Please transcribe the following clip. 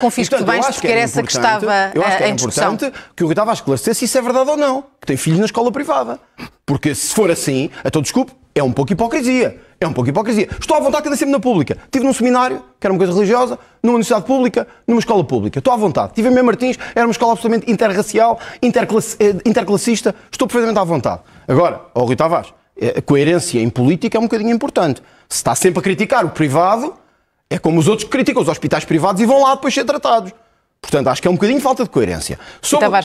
confisco Portanto, de bens porque era essa que estava eu acho que importante que o Rui Tavares esclarecesse se isso é verdade ou não, que tem filhos na escola privada. Porque se for assim, então desculpe, é um pouco hipocrisia. É um pouco hipocrisia. Estou à vontade, que sempre na pública. Estive num seminário, que era uma coisa religiosa, numa universidade pública, numa escola pública. Estou à vontade. Estive em Mem Martins, era uma escola absolutamente interracial, interclass, eh, interclassista. Estou perfeitamente à vontade. Agora, ao Rui Tavares, eh, a coerência em política é um bocadinho importante. Se está sempre a criticar o privado, é como os outros que criticam os hospitais privados e vão lá depois ser tratados. Portanto, acho que é um bocadinho falta de coerência. Sobre... Então